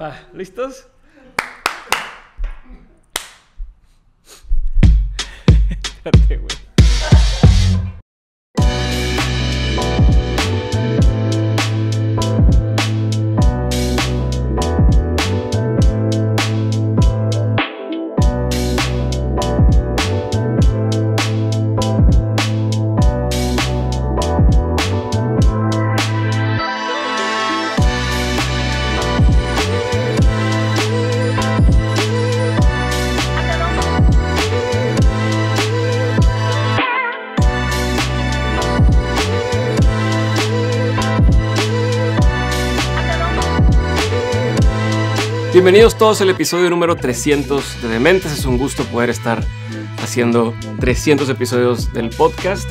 Va, ¿listos? Espérate, güey. Bienvenidos todos al episodio número 300 de Dementes. Es un gusto poder estar haciendo 300 episodios del podcast.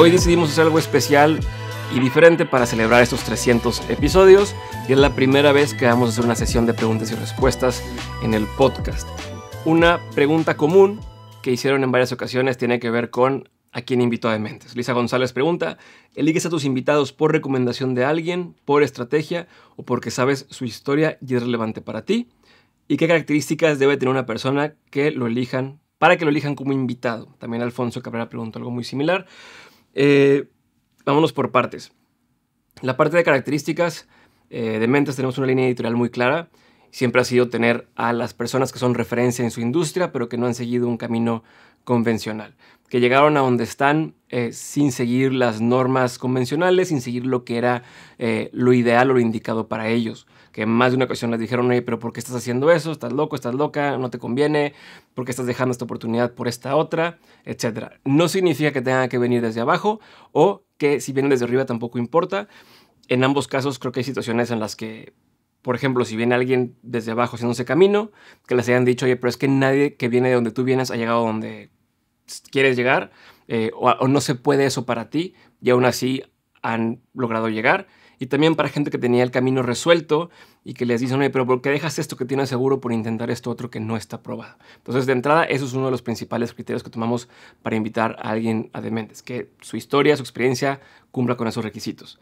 Hoy decidimos hacer algo especial y diferente para celebrar estos 300 episodios y es la primera vez que vamos a hacer una sesión de preguntas y respuestas en el podcast. Una pregunta común que hicieron en varias ocasiones tiene que ver con a quién invito a Dementes. Lisa González pregunta, ¿eliges a tus invitados por recomendación de alguien, por estrategia o porque sabes su historia y es relevante para ti? ¿Y qué características debe tener una persona que lo elijan para que lo elijan como invitado? También Alfonso Cabrera preguntó algo muy similar. Eh, vámonos por partes. La parte de características eh, de Mentes tenemos una línea editorial muy clara. Siempre ha sido tener a las personas que son referencia en su industria, pero que no han seguido un camino convencional, que llegaron a donde están eh, sin seguir las normas convencionales, sin seguir lo que era lo ideal o lo indicado para ellos que más de una ocasión les dijeron, oye, pero ¿por qué estás haciendo eso? ¿Estás loco? ¿Estás loca? ¿No te conviene? ¿Por qué estás dejando esta oportunidad por esta otra? Etcétera. No significa que tengan que venir desde abajo o que si vienen desde arriba tampoco importa. En ambos casos creo que hay situaciones en las que por ejemplo, si viene alguien desde abajo haciendo ese camino, que les hayan dicho, oye, pero es que nadie que viene de donde tú vienes ha llegado donde quieres llegar, eh, o, o, no se puede eso para ti, y aún así han logrado llegar y también para gente que tenía el camino resuelto y que les dicen, oye, pero ¿por qué dejas esto que tienes seguro por intentar esto otro que no está probado? Entonces, de entrada, eso es uno de los principales criterios que tomamos para invitar a alguien a Dementes, que su historia, su experiencia cumpla con esos requisitos.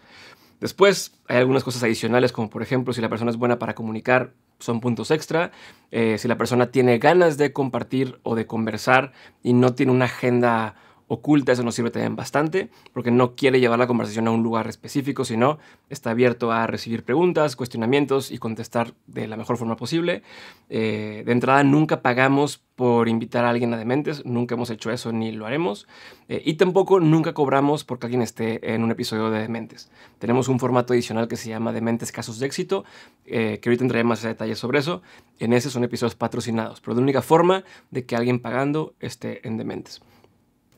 Después hay algunas cosas adicionales, como por ejemplo si la persona es buena para comunicar, son puntos extra. Eh, si la persona tiene ganas de compartir o de conversar y no tiene una agenda oculta, eso nos sirve también bastante, porque no quiere llevar la conversación a un lugar específico, sino está abierto a recibir preguntas, cuestionamientos y contestar de la mejor forma posible. Eh, de entrada, nunca pagamos por invitar a alguien a Dementes, nunca hemos hecho eso ni lo haremos, eh, y tampoco nunca cobramos porque alguien esté en un episodio de Dementes. Tenemos un formato adicional que se llama Dementes Casos de Éxito, eh, que ahorita entraré más detalles sobre eso. En ese son episodios patrocinados, pero de única forma de que alguien pagando esté en Dementes.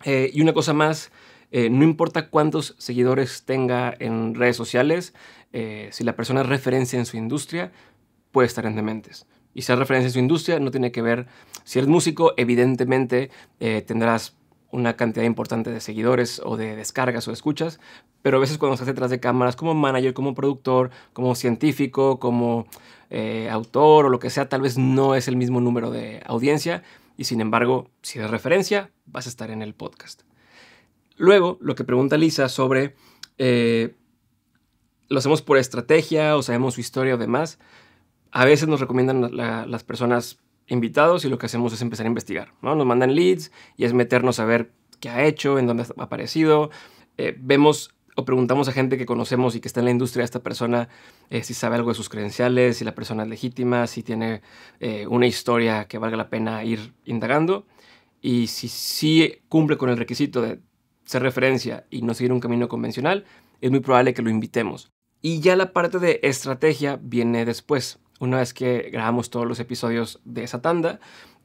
Eh, y una cosa más, eh, no importa cuántos seguidores tenga en redes sociales, eh, si la persona es referencia en su industria, puede estar en dementes. Y ser referencia en su industria no tiene que ver, si eres músico, evidentemente tendrás una cantidad importante de seguidores o de descargas o escuchas, pero a veces cuando estás detrás de cámaras como manager, como productor, como científico, como autor o lo que sea, tal vez no es el mismo número de audiencia y sin embargo, si eres referencia, vas a estar en el podcast. Luego, lo que pregunta Lisa sobre eh, lo hacemos por estrategia o sabemos su historia o demás, a veces nos recomiendan las personas invitados y lo que hacemos es empezar a investigar. ¿no? Nos mandan leads y es meternos a ver qué ha hecho, en dónde ha aparecido. Eh, vemos o preguntamos a gente que conocemos y que está en la industria, esta persona, eh, si sabe algo de sus credenciales, si la persona es legítima, si tiene eh, una historia que valga la pena ir indagando y si sí cumple con el requisito de ser referencia y no seguir un camino convencional, es muy probable que lo invitemos. Y ya la parte de estrategia viene después. Una vez que grabamos todos los episodios de esa tanda,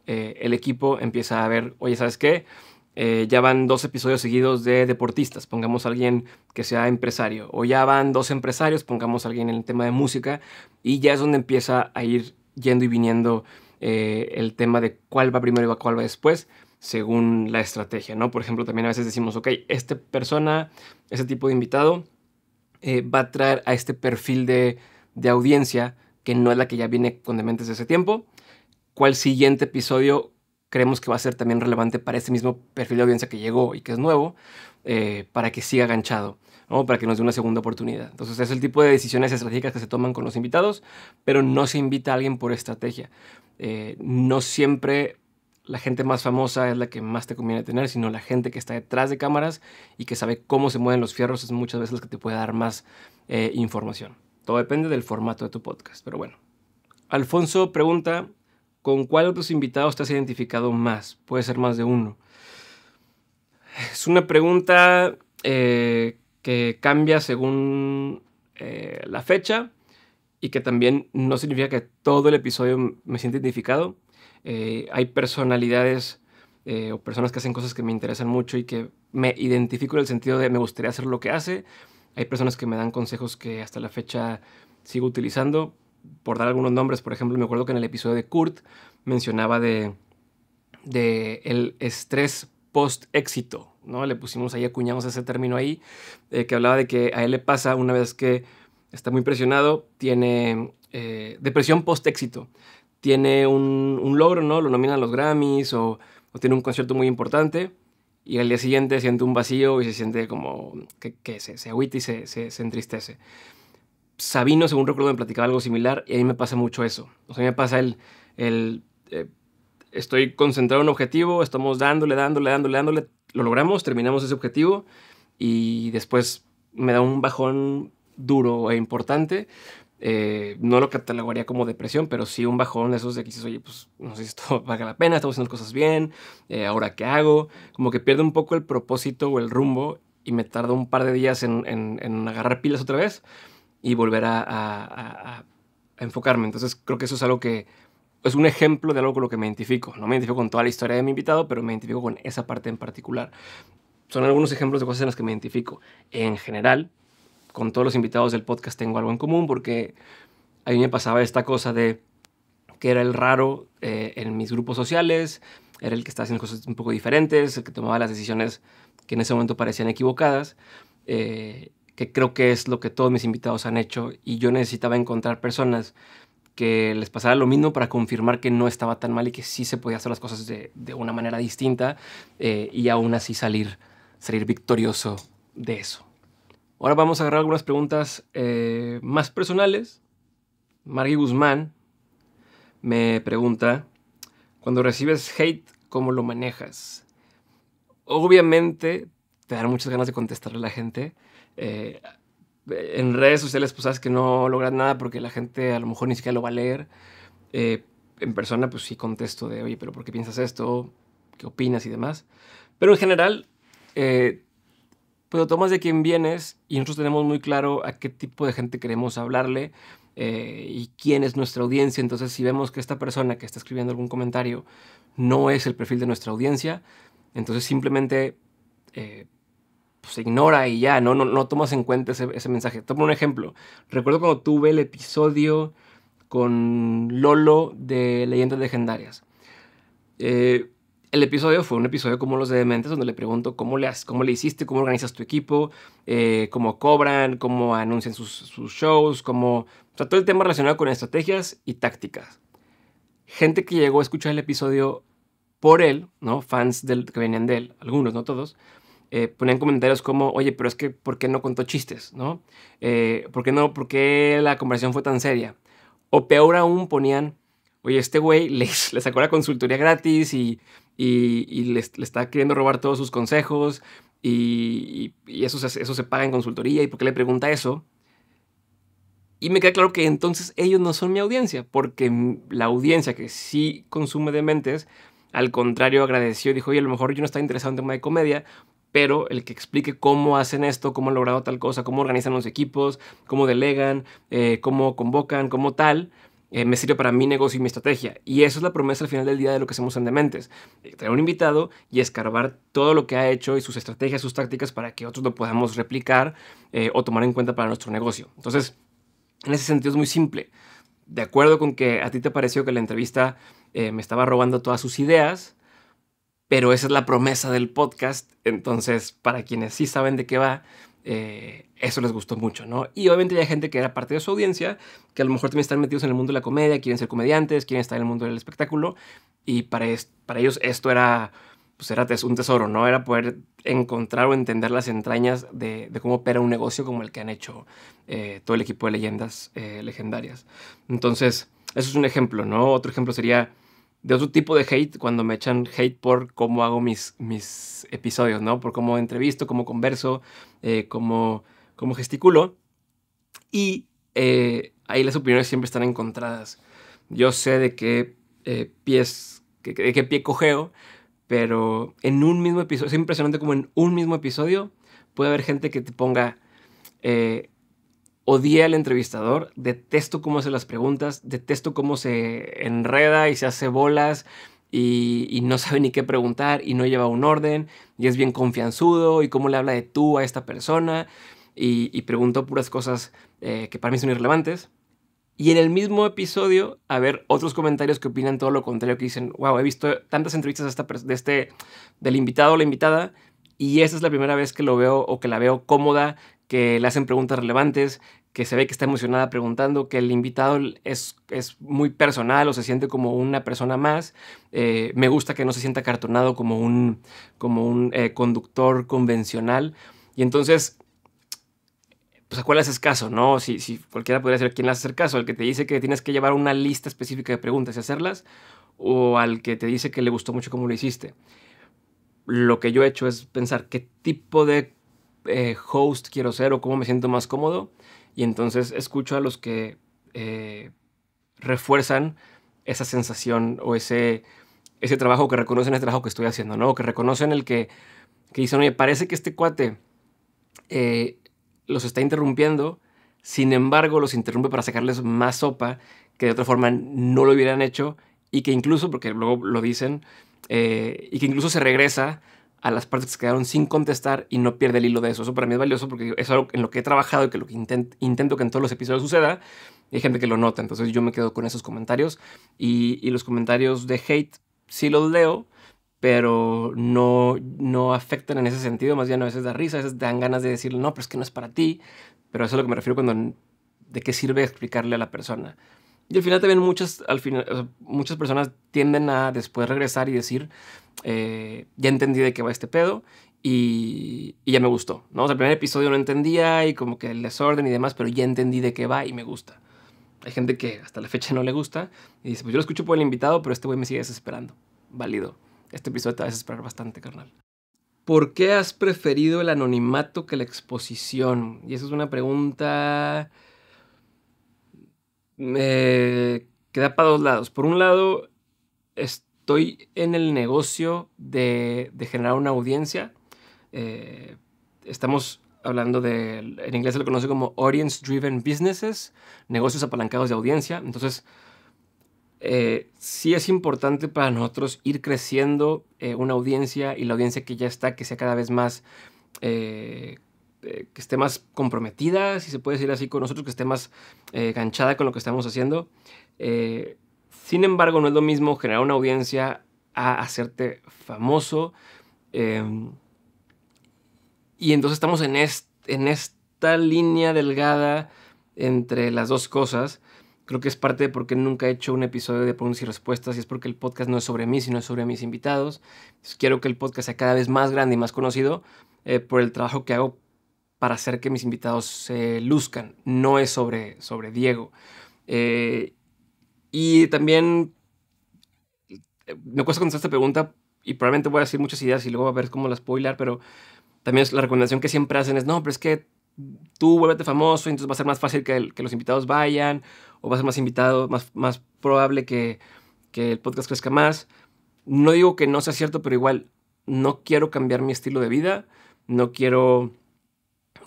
eh, el equipo empieza a ver, oye, ¿sabes qué? Eh, ya van dos episodios seguidos de deportistas, pongamos a alguien que sea empresario, o ya van dos empresarios, pongamos a alguien en el tema de música, y ya es donde empieza a ir yendo y viniendo eh, el tema de cuál va primero y cuál va después según la estrategia, ¿no? Por ejemplo, también a veces decimos, ok, esta persona, ese tipo de invitado, eh, va a traer a este perfil de, audiencia que no es la que ya viene con dementes de ese tiempo, cuál siguiente episodio creemos que va a ser también relevante para ese mismo perfil de audiencia que llegó y que es nuevo, eh, para que siga ganchado, ¿no? para que nos dé una segunda oportunidad. Entonces es el tipo de decisiones estratégicas que se toman con los invitados, pero no se invita a alguien por estrategia. Eh, no siempre la gente más famosa es la que más te conviene tener, sino la gente que está detrás de cámaras y que sabe cómo se mueven los fierros es muchas veces la que te puede dar más eh, información. Todo depende del formato de tu podcast, pero bueno. Alfonso pregunta, ¿Con cuál de tus invitados te has identificado más? Puede ser más de uno. Es una pregunta eh, que cambia según eh, la fecha y que también no significa que todo el episodio me sienta identificado. Eh, hay personalidades o personas que hacen cosas que me interesan mucho y que me identifico en el sentido de me gustaría hacer lo que hace. Hay personas que me dan consejos que hasta la fecha sigo utilizando por dar algunos nombres, por ejemplo, me acuerdo que en el episodio de Kurt mencionaba de, de el estrés post-éxito, ¿no? Le pusimos ahí, acuñamos ese término ahí, eh, que hablaba de que a él le pasa una vez que está muy presionado, tiene eh, depresión post-éxito, tiene un, un, logro, ¿no? Lo nominan los Grammys o, tiene un concierto muy importante y al día siguiente siente un vacío y se siente como que, se, se agüita y se, se entristece. Sabino, según recuerdo, me platicaba algo similar y a mí me pasa mucho eso. O sea, me pasa el... el eh, estoy concentrado en un objetivo, estamos dándole, dándole, dándole, dándole, lo logramos, terminamos ese objetivo y después me da un bajón duro e importante. Eh, no lo catalogaría como depresión, pero sí un bajón de esos de que dices, oye, pues no sé si esto valga la pena, estamos haciendo cosas bien, eh, ahora qué hago. Como que pierdo un poco el propósito o el rumbo y me tarda un par de días en, en agarrar pilas otra vez y volver a, enfocarme. Entonces creo que eso es algo que es un ejemplo de algo con lo que me identifico. No me identifico con toda la historia de mi invitado, pero me identifico con esa parte en particular. Son algunos ejemplos de cosas en las que me identifico. En general, con todos los invitados del podcast tengo algo en común porque a mí me pasaba esta cosa de que era el raro eh, en mis grupos sociales, era el que estaba haciendo cosas un poco diferentes, el que tomaba las decisiones que en ese momento parecían equivocadas. Eh, que creo que es lo que todos mis invitados han hecho y yo necesitaba encontrar personas que les pasara lo mismo para confirmar que no estaba tan mal y que sí se podía hacer las cosas de, una manera distinta eh, y aún así salir, salir victorioso de eso. Ahora vamos a agarrar algunas preguntas eh, más personales. Margie Guzmán me pregunta, cuando recibes hate, ¿cómo lo manejas? Obviamente te dan muchas ganas de contestarle a la gente, eh, en redes sociales pues sabes que no logras nada porque la gente a lo mejor ni siquiera lo va a leer. Eh, en persona pues sí contesto de, oye, pero ¿por qué piensas esto? ¿Qué opinas y demás? Pero en general, eh, pues lo tomas de quien vienes y nosotros tenemos muy claro a qué tipo de gente queremos hablarle y quién es nuestra audiencia. Entonces si vemos que esta persona que está escribiendo algún comentario no es el perfil de nuestra audiencia, entonces simplemente se pues, ignora y ya, no, no, no tomas en cuenta ese, mensaje. Tomo un ejemplo. Recuerdo cuando tuve el episodio con Lolo de Leyendas Legendarias. Eh, el episodio fue un episodio como los de Dementes, donde le pregunto cómo le, has, cómo le hiciste, cómo organizas tu equipo, eh, cómo cobran, cómo anuncian sus, shows, cómo... O todo el tema relacionado con estrategias y tácticas. Gente que llegó a escuchar el episodio por él, ¿no? Fans del, que venían de él, algunos, no todos, eh, ponían comentarios como, oye, pero es que, ¿por qué no contó chistes? ¿No? Eh, ¿Por qué no? ¿Por qué la conversación fue tan seria? O peor aún ponían, oye, este güey le, sacó la consultoría gratis y, y, le, está queriendo robar todos sus consejos y, y eso, eso se paga en consultoría y ¿por qué le pregunta eso? Y me queda claro que entonces ellos no son mi audiencia, porque la audiencia que sí consume de mentes, al contrario agradeció y dijo, oye, a lo mejor yo no estaba interesado en tema de comedia, pero el que explique cómo hacen esto, cómo han logrado tal cosa, cómo organizan los equipos, cómo delegan, eh, cómo convocan, cómo tal, eh, me sirve para mi negocio y mi estrategia. Y eso es la promesa al final del día de lo que hacemos en Dementes. Eh, traer un invitado y escarbar todo lo que ha hecho y sus estrategias, sus tácticas para que otros lo podamos replicar o tomar en cuenta para nuestro negocio. Entonces, en ese sentido es muy simple. De acuerdo con que a ti te pareció que la entrevista me estaba robando todas sus ideas, pero esa es la promesa del podcast. Entonces, para quienes sí saben de qué va, eh, eso les gustó mucho, ¿no? Y obviamente hay gente que era parte de su audiencia, que a lo mejor también están metidos en el mundo de la comedia, quieren ser comediantes, quieren estar en el mundo del espectáculo, y para, para ellos esto era, pues, un tesoro, ¿no? Era poder encontrar o entender las entrañas de, cómo opera un negocio como el que han hecho eh, todo el equipo de leyendas eh, legendarias. Entonces, eso es un ejemplo, ¿no? Otro ejemplo sería de otro tipo de hate cuando me echan hate por cómo hago mis, mis episodios, ¿no? Por cómo entrevisto, cómo converso, eh, cómo, gesticulo. Y eh, ahí las opiniones siempre están encontradas. Yo sé de qué eh, pies, que, de pie cojeo, pero en un mismo episodio, es impresionante como en un mismo episodio puede haber gente que te ponga, Odié al entrevistador, detesto cómo hace las preguntas, detesto cómo se enreda y se hace bolas y, no sabe ni qué preguntar y no lleva un orden y es bien confianzudo y cómo le habla de tú a esta persona y, pregunto puras cosas eh, que para mí son irrelevantes. Y en el mismo episodio, a ver otros comentarios que opinan todo lo contrario, que dicen, wow, he visto tantas entrevistas de este, del invitado o la invitada y esta es la primera vez que lo veo o que la veo cómoda que le hacen preguntas relevantes, que se ve que está emocionada preguntando, que el invitado es, es muy personal o se siente como una persona más. Eh, me gusta que no se sienta cartonado como un, como un eh, conductor convencional. Y entonces, pues a cuál haces caso, ¿no? Si, si cualquiera podría ser quien le hace caso, el que te dice que tienes que llevar una lista específica de preguntas y hacerlas, o al que te dice que le gustó mucho cómo lo hiciste. Lo que yo he hecho es pensar qué tipo de eh, host quiero ser o cómo me siento más cómodo. Y entonces escucho a los que eh, refuerzan esa sensación o ese, ese trabajo que reconocen el este trabajo que estoy haciendo, O que reconocen el que, dicen, oye, parece que este cuate eh, los está interrumpiendo, sin embargo los interrumpe para sacarles más sopa que de otra forma no lo hubieran hecho y que incluso, porque luego lo dicen, y que incluso se regresa a las partes que se quedaron sin contestar y no pierde el hilo de eso. Eso para mí es valioso porque es algo en lo que he trabajado y que lo que intento que en todos los episodios suceda. hay gente que lo nota, entonces yo me quedo con esos comentarios. Y, los comentarios de hate sí los leo, pero no, no afectan en ese sentido. Más bien a veces da risa, a veces dan ganas de decirle, no, pero es que no es para ti. Pero eso es lo que me refiero cuando de qué sirve explicarle a la persona. Y al final también muchas, al final, muchas personas tienden a después regresar y decir, eh, ya entendí de qué va este pedo y, ya me gustó. ¿no? O el primer episodio no entendía y como que el desorden y demás, pero ya entendí de qué va y me gusta. Hay gente que hasta la fecha no le gusta y dice, pues yo lo escucho por el invitado, pero este güey me sigue desesperando. Válido. Este episodio te va a desesperar bastante, carnal. ¿Por qué has preferido el anonimato que la exposición? Y esa es una pregunta me eh, queda para dos lados. Por un lado, estoy en el negocio de, generar una audiencia. Eh, estamos hablando de, en inglés se lo conoce como audience driven businesses, negocios apalancados de audiencia. Entonces, eh, sí es importante para nosotros ir creciendo una audiencia y la audiencia que ya está, que sea cada vez más este, que esté más comprometida, si se puede decir así con nosotros, que esté más eh, ganchada con lo que estamos haciendo. Eh, sin embargo, no es lo mismo generar una audiencia a hacerte famoso. Em, y entonces estamos en, en esta línea delgada entre las dos cosas. Creo que es parte de por qué nunca he hecho un episodio de preguntas y respuestas y es porque el podcast no es sobre mí, sino es sobre mis invitados. quiero que el podcast sea cada vez más grande y más conocido eh, por el trabajo que hago para hacer que mis invitados se luzcan, no es sobre, sobre Diego. Eh, y también me cuesta contestar esta pregunta y probablemente voy a decir muchas ideas y luego a ver cómo las puedo hilar, pero también es la recomendación que siempre hacen es, no, pero es que tú vuélvete famoso, entonces va a ser más fácil que, que los invitados vayan, o va a ser más invitado, más, más probable que, que, el podcast crezca más. No digo que no sea cierto, pero igual no quiero cambiar mi estilo de vida, no quiero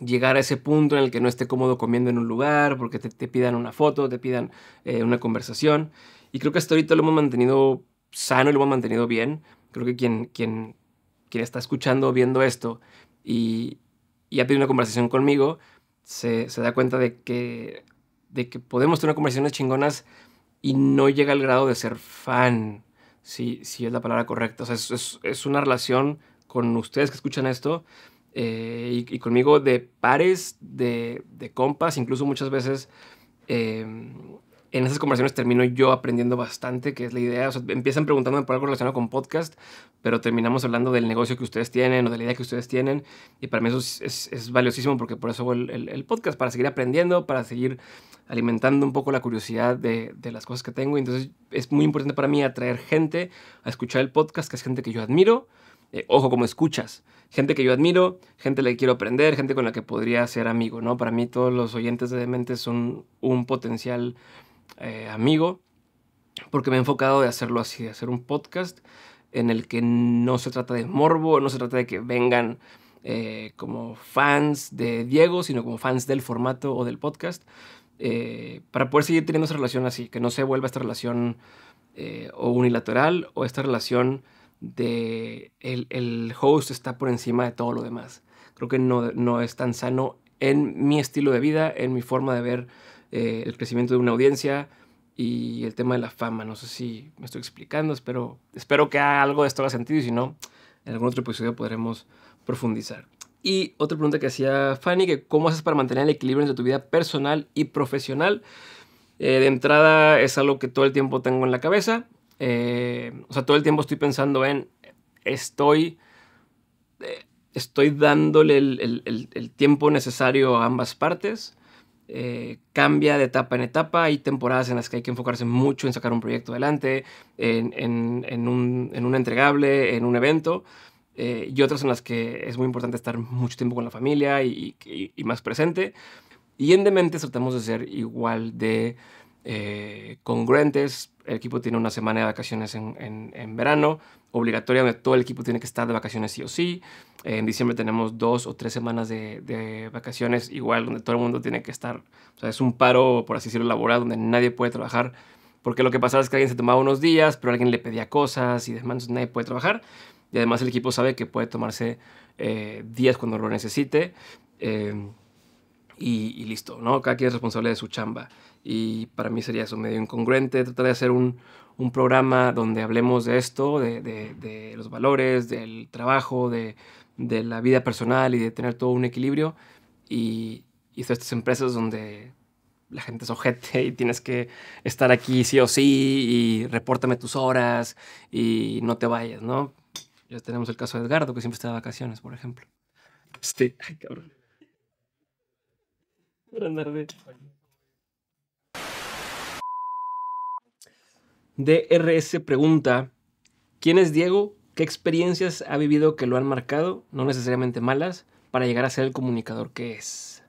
llegar a ese punto en el que no esté cómodo comiendo en un lugar, porque te, te pidan una foto, te pidan eh, una conversación. Y creo que hasta ahorita lo hemos mantenido sano y lo hemos mantenido bien. Creo que quien, quien, quien está escuchando, viendo esto y, y ha pedido una conversación conmigo, se, se, da cuenta de que, de que podemos tener conversaciones chingonas y no llega al grado de ser fan, si, si es la palabra correcta. O sea, es, es, es una relación con ustedes que escuchan esto eh, y, conmigo de pares, de, de compas, incluso muchas veces em, en esas conversaciones termino yo aprendiendo bastante, que es la idea. O sea, empiezan preguntándome por algo relacionado con podcast, pero terminamos hablando del negocio que ustedes tienen o de la idea que ustedes tienen. Y para mí eso es, valiosísimo porque por eso el, podcast, para seguir aprendiendo, para seguir alimentando un poco la curiosidad de, de las cosas que tengo. y Entonces es muy importante para mí atraer gente a escuchar el podcast, que es gente que yo admiro eh, ojo, como escuchas, gente que yo admiro, gente la que quiero aprender, gente con la que podría ser amigo, ¿no? Para mí todos los oyentes de Dementes son un potencial eh, amigo, porque me he enfocado de hacerlo así, de hacer un podcast en el que no se trata de morbo, no se trata de que vengan eh, como fans de Diego, sino como fans del formato o del podcast, para poder seguir teniendo esa relación así, que no se vuelva esta relación o unilateral o esta relación de el, host está por encima de todo lo demás. Creo que no, es tan sano en mi estilo de vida, en mi forma de ver eh, el crecimiento de una audiencia y el tema de la fama. No sé si me estoy explicando, espero, espero que algo de esto haga sentido y si no, en algún otro episodio podremos profundizar. Y otra pregunta que hacía Fanny, que cómo haces para mantener el equilibrio entre tu vida personal y profesional. Eh, de entrada es algo que todo el tiempo tengo en la cabeza. Eh, o sea, todo el tiempo estoy pensando en, estoy, eh, estoy dándole el, tiempo necesario a ambas partes. Eh, cambia de etapa en etapa. Hay temporadas en las que hay que enfocarse mucho en sacar un proyecto adelante, en, un, entregable, en un evento. y otras en las que es muy importante estar mucho tiempo con la familia y, más presente. Y en Demente tratamos de ser igual de eh, congruentes. El equipo tiene una semana de vacaciones en, verano, obligatoria donde todo el equipo tiene que estar de vacaciones sí o sí. En diciembre tenemos dos o tres semanas de, vacaciones igual donde todo el mundo tiene que estar. O sea, es un paro, por así decirlo, laboral donde nadie puede trabajar. Porque lo que pasaba es que alguien se tomaba unos días, pero alguien le pedía cosas y demás, nadie puede trabajar. Y además el equipo sabe que puede tomarse eh, días cuando lo necesite. Eh, y, y, listo, ¿no? Cada quien es responsable de su chamba y para mí sería eso medio incongruente tratar de hacer un, un programa donde hablemos de esto, de, de, los valores, del trabajo, de, de, la vida personal y de tener todo un equilibrio y, y estas empresas donde la gente es ojete y tienes que estar aquí sí o sí y repórtame tus horas y no te vayas, ¿no? Ya tenemos el caso de Edgardo que siempre está de vacaciones, por ejemplo. Este, ay cabrón. Para DRS pregunta, ¿quién es Diego? ¿Qué experiencias ha vivido que lo han marcado, no necesariamente malas, para llegar a ser el comunicador que es?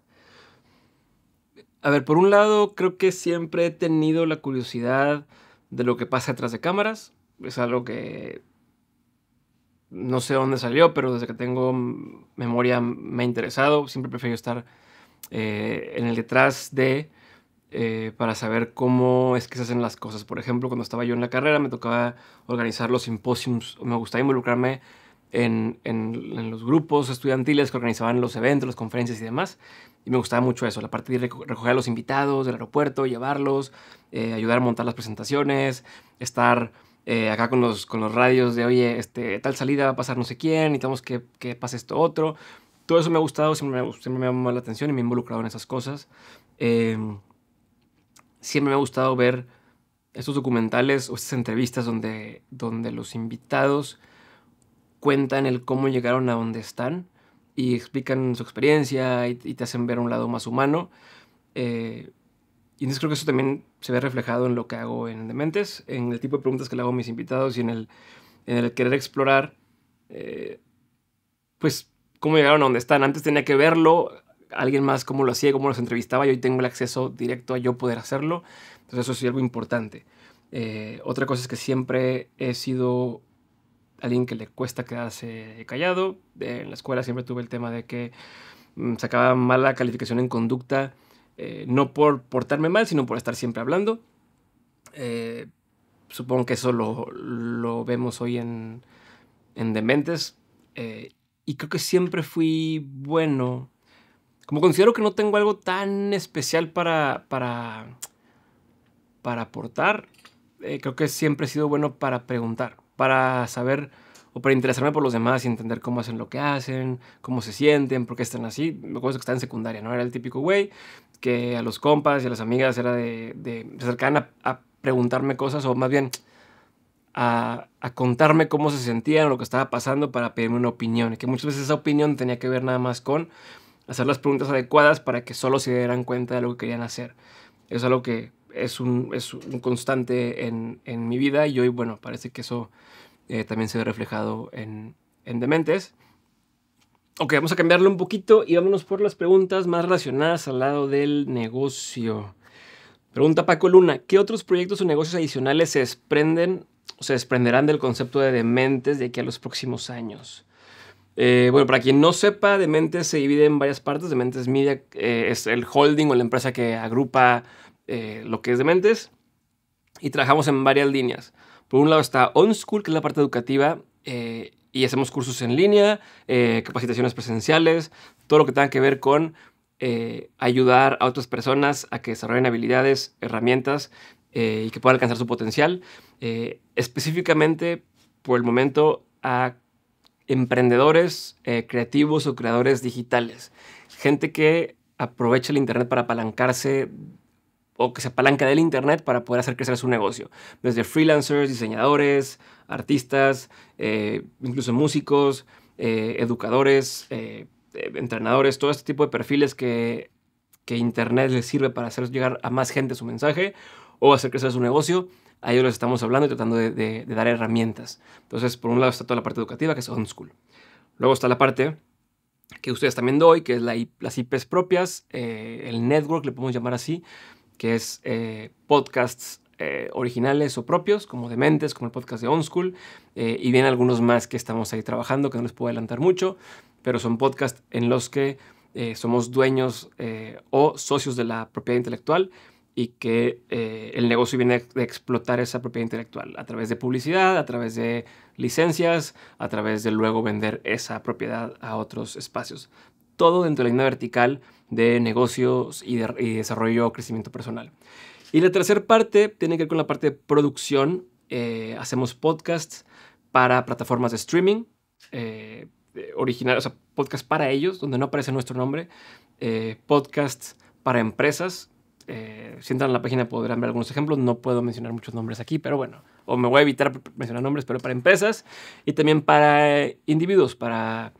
A ver, por un lado, creo que siempre he tenido la curiosidad de lo que pasa detrás de cámaras. Es algo que no sé dónde salió, pero desde que tengo memoria me ha interesado. Siempre prefiero estar eh, en el detrás de eh, para saber cómo es que se hacen las cosas. Por ejemplo, cuando estaba yo en la carrera me tocaba organizar los simposiums, me gustaba involucrarme en, en, los grupos estudiantiles que organizaban los eventos, las conferencias y demás. Y me gustaba mucho eso, la parte de recoger a los invitados del aeropuerto, llevarlos, eh, ayudar a montar las presentaciones, estar eh, acá con los, con los radios de, oye, este, tal salida va a pasar no sé quién, necesitamos que, que pase esto otro. Todo eso me ha gustado, siempre me, me ha llamado la atención y me he involucrado en esas cosas. Em, siempre me ha gustado ver estos documentales o estas entrevistas donde, donde los invitados cuentan el cómo llegaron a donde están y explican su experiencia y, te hacen ver un lado más humano. Eh, y entonces creo que eso también se ve reflejado en lo que hago en Dementes, en el tipo de preguntas que le hago a mis invitados y en el, en el querer explorar, eh, pues, cómo llegaron a donde están. Antes tenía que verlo, alguien más cómo lo hacía, cómo los entrevistaba, y hoy tengo el acceso directo a yo poder hacerlo. Entonces eso es algo importante. Eh, otra cosa es que siempre he sido alguien que le cuesta quedarse callado. Eh, en la escuela siempre tuve el tema de que mm, sacaba mala calificación en conducta, eh, no por portarme mal, sino por estar siempre hablando. supongo que eso lo, lo vemos hoy en, en Dementes. y creo que siempre fui bueno como considero que no tengo algo tan especial para, para, para aportar, eh, creo que siempre he sido bueno para preguntar, para saber o para interesarme por los demás y entender cómo hacen lo que hacen, cómo se sienten, por qué están así. Me acuerdo que estaba en secundaria, ¿no? Era el típico güey que a los compas y a las amigas era de, se acercaban a, preguntarme cosas o más bien a, a, contarme cómo se sentían o lo que estaba pasando para pedirme una opinión. Y que muchas veces esa opinión tenía que ver nada más con hacer las preguntas adecuadas para que solo se dieran cuenta de lo que querían hacer. Es algo que es un, constante en, mi vida y hoy, bueno, parece que eso eh, también se ve reflejado en, Dementes. Ok, vamos a cambiarlo un poquito y vámonos por las preguntas más relacionadas al lado del negocio. Pregunta Paco Luna, ¿qué otros proyectos o negocios adicionales se desprenden o se desprenderán del concepto de dementes de aquí a los próximos años? Eh, bueno, para quien no sepa, Dementes se divide en varias partes. Dementes Media eh, es el holding o la empresa que agrupa eh, lo que es Dementes. Y trabajamos en varias líneas. Por un lado está OnSchool, que es la parte educativa, y hacemos cursos en línea, capacitaciones presenciales, todo lo que tenga que ver con ayudar a otras personas a que desarrollen habilidades, herramientas y que puedan alcanzar su potencial. específicamente, por el momento, a emprendedores, eh, creativos o creadores digitales. Gente que aprovecha el Internet para apalancarse o que se apalanca del Internet para poder hacer crecer su negocio. Desde freelancers, diseñadores, artistas, eh, incluso músicos, eh, educadores, entrenadores, todo este tipo de perfiles que, que Internet les sirve para hacer llegar a más gente su mensaje o hacer crecer su negocio a ellos estamos hablando y tratando de, dar herramientas. Entonces, por un lado está toda la parte educativa, que es school Luego está la parte que ustedes también doy, que es las IPs propias, eh, el network, le podemos llamar así, que es eh, podcasts eh, originales o propios, como de mentes, como el podcast de Onschool, y vienen algunos más que estamos ahí trabajando, que no les puedo adelantar mucho, pero son podcasts en los que somos dueños o socios de la propiedad intelectual y que eh, el negocio viene de explotar esa propiedad intelectual a través de publicidad, a través de licencias, a través de luego vender esa propiedad a otros espacios. Todo dentro de la línea vertical de negocios y, desarrollo y crecimiento personal. Y la tercera parte tiene que ver con la parte de producción. Eh, hacemos podcasts para plataformas de streaming, eh, eh o podcasts para ellos, donde no aparece nuestro nombre, podcasts para empresas, eh, si entran a la página podrán ver algunos ejemplos. No puedo mencionar muchos nombres aquí, pero bueno, o me voy a evitar mencionar nombres, pero para empresas y también para eh, individuos, para,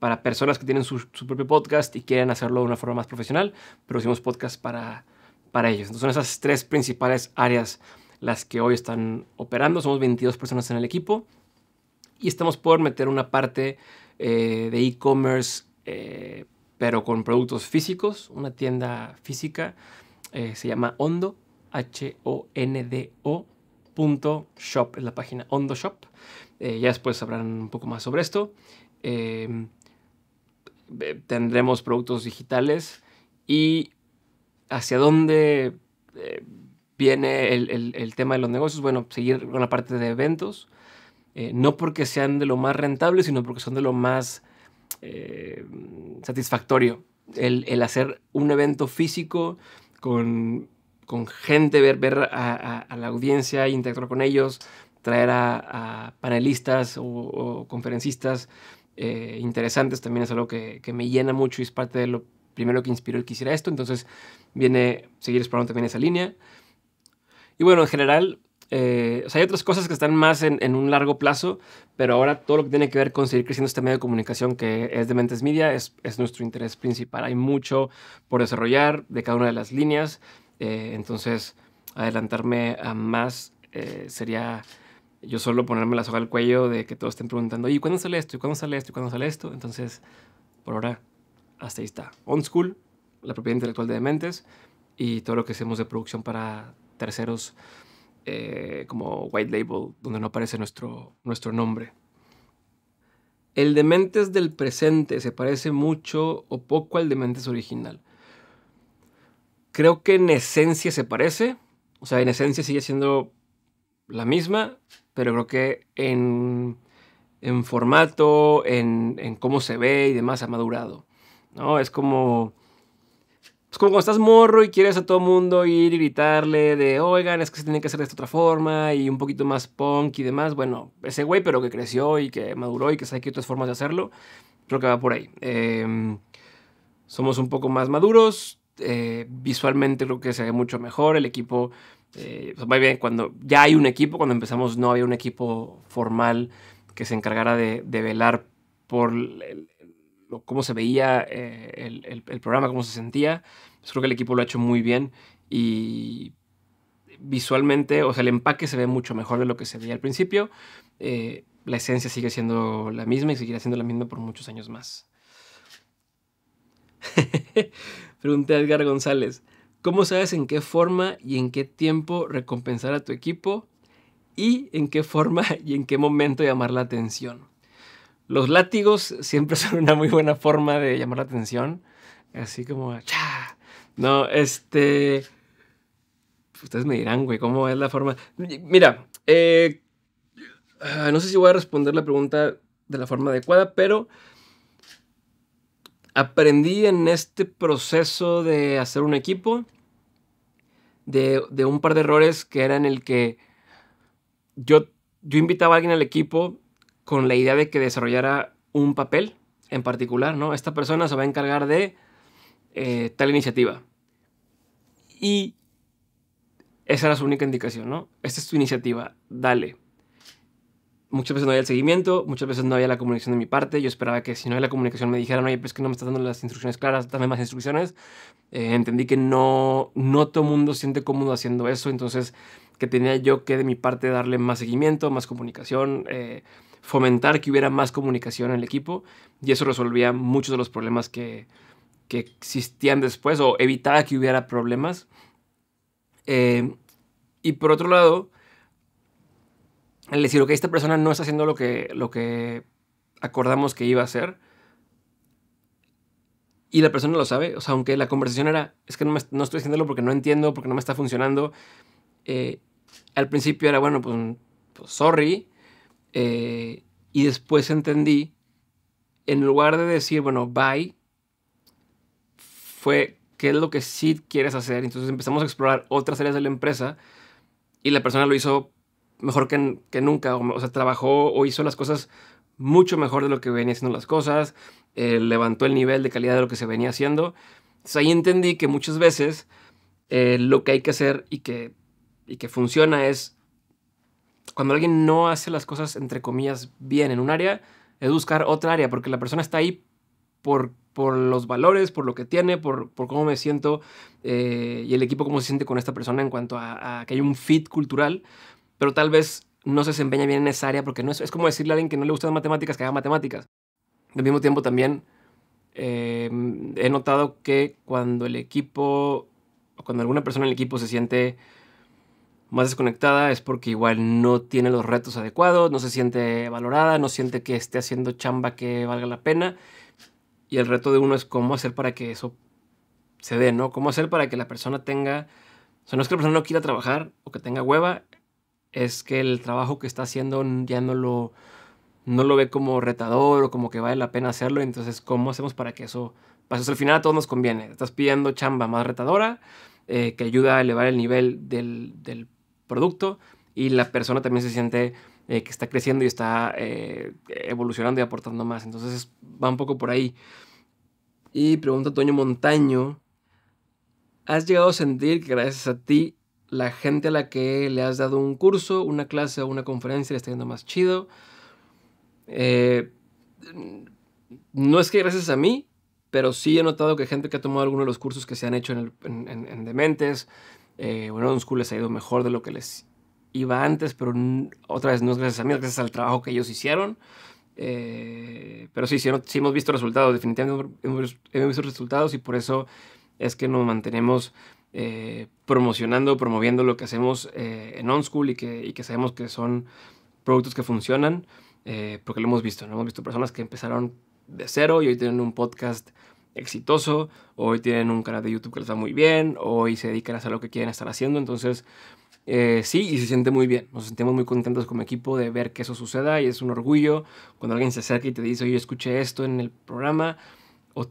para personas que tienen su, propio podcast y quieren hacerlo de una forma más profesional, producimos podcasts para, para ellos. Entonces son esas tres principales áreas las que hoy están operando. Somos 22 personas en el equipo y estamos por meter una parte eh, de e-commerce, eh, pero con productos físicos, una tienda física eh, se llama Hondo, H-O-N-D-O. shop, es la página Hondo Shop. Eh, ya después sabrán un poco más sobre esto. Em, eh, tendremos productos digitales y hacia dónde viene el, tema de los negocios. Bueno, seguir con la parte de eventos, no porque sean de lo más rentable, sino porque son de lo más satisfactorio. el hacer un evento físico, con, gente, ver, a, la audiencia, interactuar con ellos, traer a, panelistas o, conferencistas eh, interesantes también es algo que, me llena mucho y es parte de lo primero que inspiró el que hiciera esto. Entonces viene seguir explorando también esa línea. Y bueno, en general, eh, o sea, hay otras cosas que están más en, un largo plazo, pero ahora todo lo que tiene que ver con seguir creciendo este medio de comunicación que es de Mentes Media es, nuestro interés principal. Hay mucho por desarrollar de cada una de las líneas, eh, entonces adelantarme a más eh, sería yo solo ponerme la soga al cuello de que todos estén preguntando, ¿y cuándo sale esto? ¿Y cuándo sale esto? ¿Y cuándo sale esto? Entonces, por ahora, hasta ahí está. On School, la propiedad intelectual de Dementes y todo lo que hacemos de producción para terceros eh, como white label, donde no aparece nuestro, nuestro nombre. El Dementes del presente se parece mucho o poco al Dementes original. Creo que en esencia se parece, o sea, en esencia sigue siendo la misma, pero creo que en, en formato, en, en, cómo se ve y demás ha madurado. ¿no? Es como es como cuando estás morro y quieres a todo mundo ir y gritarle de, oigan, es que se tiene que hacer de esta otra forma y un poquito más punk y demás. Bueno, ese güey, pero que creció y que maduró y que sabe que hay otras formas de hacerlo, creo que va por ahí. Em, somos un poco más maduros, eh, visualmente creo que se ve mucho mejor, el equipo, eh, pues, bien, cuando ya hay un equipo, cuando empezamos no había un equipo formal que se encargara de, de velar por el, cómo se veía eh, el, programa, cómo se sentía. creo que el equipo lo ha hecho muy bien y visualmente, o sea, el empaque se ve mucho mejor de lo que se veía al principio. Eh, la esencia sigue siendo la misma y seguirá siendo la misma por muchos años más. Pregunté a Edgar González, ¿cómo sabes en qué forma y en qué tiempo recompensar a tu equipo? ¿Y en qué forma y en qué momento llamar la atención? Los látigos siempre son una muy buena forma de llamar la atención. Así como, ¡cha! No, este. Ustedes me dirán, güey, ¿cómo es la forma? Mira, eh, ah, no sé si voy a responder la pregunta de la forma adecuada, pero aprendí en este proceso de hacer un equipo de, un par de errores que eran el que yo, yo invitaba a alguien al equipo con la idea de que desarrollara un papel en particular, ¿no? Esta persona se va a encargar de eh, tal iniciativa. Y esa era su única indicación, ¿no? Esta es tu iniciativa, dale. Muchas veces no había el seguimiento, muchas veces no había la comunicación de mi parte. Yo esperaba que si no había la comunicación me dijeran, oye, pues que no me estás dando las instrucciones claras, dame más instrucciones. Eh, entendí que no, no todo mundo siente cómodo haciendo eso, entonces que tenía yo que de mi parte darle más seguimiento, más comunicación, eh, fomentar que hubiera más comunicación en el equipo y eso resolvía muchos de los problemas que, existían después o evitaba que hubiera problemas. Eh, y por otro lado, el decir, que esta persona no está haciendo lo que, lo que acordamos que iba a hacer. Y la persona lo sabe, o sea, aunque la conversación era, es que no, me, no estoy haciéndolo porque no entiendo, porque no me está funcionando. Eh, al principio era, bueno, pues, pues sorry, eh, y después entendí, en lugar de decir, bueno, bye, fue qué es lo que sí quieres hacer. Entonces empezamos a explorar otras áreas de la empresa y la persona lo hizo mejor que, nunca. O, sea, trabajó o hizo las cosas mucho mejor de lo que venía haciendo las cosas, eh, levantó el nivel de calidad de lo que se venía haciendo. Entonces ahí entendí que muchas veces eh, lo que hay que hacer y que, y que funciona es cuando alguien no hace las cosas, entre comillas, bien en un área, es buscar otra área, porque la persona está ahí por, por los valores, por lo que tiene, por, cómo me siento eh, y el equipo cómo se siente con esta persona en cuanto a, que hay un fit cultural, pero tal vez no se desempeña bien en esa área porque no es, como decirle a alguien que no le gustan las matemáticas que haga matemáticas. Al mismo tiempo también em, he notado que cuando el equipo, o cuando alguna persona en el equipo se siente más desconectada es porque igual no tiene los retos adecuados, no se siente valorada, no siente que esté haciendo chamba que valga la pena. Y el reto de uno es cómo hacer para que eso se dé, ¿no? Cómo hacer para que la persona tenga... O sea, no es que la persona no quiera trabajar o que tenga hueva, es que el trabajo que está haciendo ya no lo, no lo ve como retador o como que vale la pena hacerlo. Entonces, ¿cómo hacemos para que eso pase? al final a todos nos conviene. Estás pidiendo chamba más retadora, eh, que ayuda a elevar el nivel del, del producto y la persona también se siente eh, que está creciendo y está eh, evolucionando y aportando más. Entonces va un poco por ahí. Y pregunta Toño Montaño, ¿has llegado a sentir que gracias a ti la gente a la que le has dado un curso, una clase o una conferencia le está yendo más chido? Eh, no es que gracias a mí, pero sí he notado que gente que ha tomado alguno de los cursos que se han hecho en Dementes, eh, bueno, OnSchool School les ha ido mejor de lo que les iba antes, pero otra vez no es gracias a mí, es gracias al trabajo que ellos hicieron. Eh, pero sí, sí, hemos visto resultados, definitivamente hemos, visto resultados y por eso es que nos mantenemos eh, promocionando, promoviendo lo que hacemos en OnSchool y que, y que sabemos que son productos que funcionan, porque lo hemos visto, Hemos visto personas que empezaron de cero y hoy tienen un podcast exitoso, hoy tienen un canal de YouTube que les va muy bien, hoy se dedican a hacer lo que quieren estar haciendo, entonces eh, sí, y se siente muy bien. Nos sentimos muy contentos como equipo de ver que eso suceda y es un orgullo cuando alguien se acerca y te dice, oye, escuché esto en el programa o,